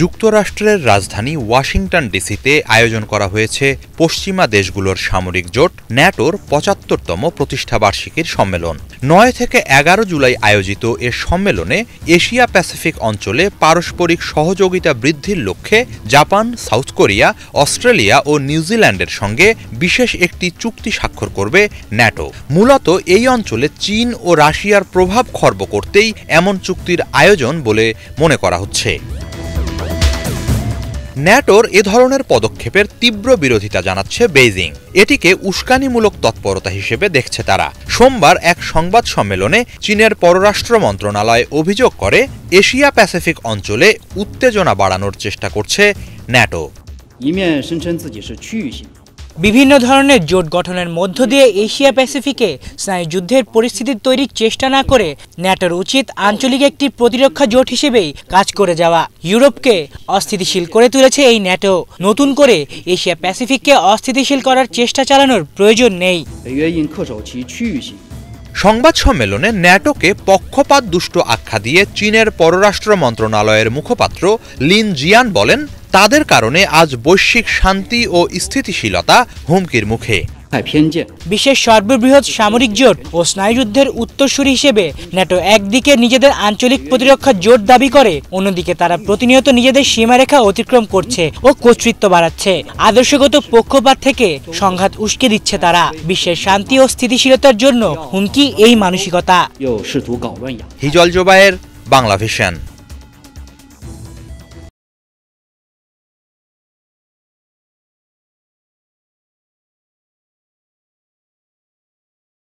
যুক্তরাষ্ট্রের রাজধানী ওয়াশিংটন ডিসিতে আয়োজন করা হয়েছে পশ্চিমা দেশগুলোর সামরিক জোট ন্যাটোর পঁচাত্তরতম প্রতিষ্ঠাবার্ষিকীর সম্মেলন নয় থেকে এগারো জুলাই আয়োজিত এ সম্মেলনে এশিয়া প্যাসিফিক অঞ্চলে পারস্পরিক সহযোগিতা বৃদ্ধির লক্ষ্যে জাপান সাউথ কোরিয়া অস্ট্রেলিয়া ও নিউজিল্যান্ডের সঙ্গে বিশেষ একটি চুক্তি স্বাক্ষর করবে ন্যাটো মূলত এই অঞ্চলে চীন ও রাশিয়ার প্রভাব খর্ব করতেই এমন চুক্তির আয়োজন বলে মনে করা হচ্ছে ন্যাটোর এ ধরনের পদক্ষেপের তীব্র বিরোধিতা জানাচ্ছে বেইজিং এটিকে উস্কানিমূলক তৎপরতা হিসেবে দেখছে তারা সোমবার এক সংবাদ সম্মেলনে চীনের পররাষ্ট্র মন্ত্রণালয় অভিযোগ করে এশিয়া প্যাসিফিক অঞ্চলে উত্তেজনা বাড়ানোর চেষ্টা করছে ন্যাটো বিভিন্ন ধরনের জোট গঠনের মধ্য দিয়ে এশিয়া প্যাসিফিকে স্নায়ুযুদ্ধের পরিস্থিতি তৈরির চেষ্টা না করে ন্যাটোর উচিত আঞ্চলিক একটি প্রতিরক্ষা জোট হিসেবেই কাজ করে যাওয়া ইউরোপকে অস্থিতিশীল করে তুলেছে এই ন্যাটো নতুন করে এশিয়া প্যাসিফিককে অস্থিতিশীল করার চেষ্টা চালানোর প্রয়োজন নেই সংবাদ সম্মেলনে ন্যাটোকে পক্ষপাত দুষ্ট আখ্যা দিয়ে চীনের পররাষ্ট্র মন্ত্রণালয়ের মুখপাত্র লিন জিয়ান বলেন তাদের কারণে আজ বৈশ্বিক শান্তি ও স্থিতিশীলতা হুমকির মুখে বিশ্বের সর্ববৃহৎ সামরিক জোট ও স্নায়ুযুদ্ধের উত্তরসূরি হিসেবে ন্যাটো একদিকে নিজেদের আঞ্চলিক প্রতিরক্ষা জোট দাবি করে অন্যদিকে তারা প্রতিনিয়ত নিজেদের সীমারেখা অতিক্রম করছে ও কর্তৃত্ব বাড়াচ্ছে আদর্শগত পক্ষপাত থেকে সংঘাত উস্কে দিচ্ছে তারা বিশ্বের শান্তি ও স্থিতিশীলতার জন্য হুমকি এই মানসিকতা হিজল জোবায়ের বাংলা ভিশন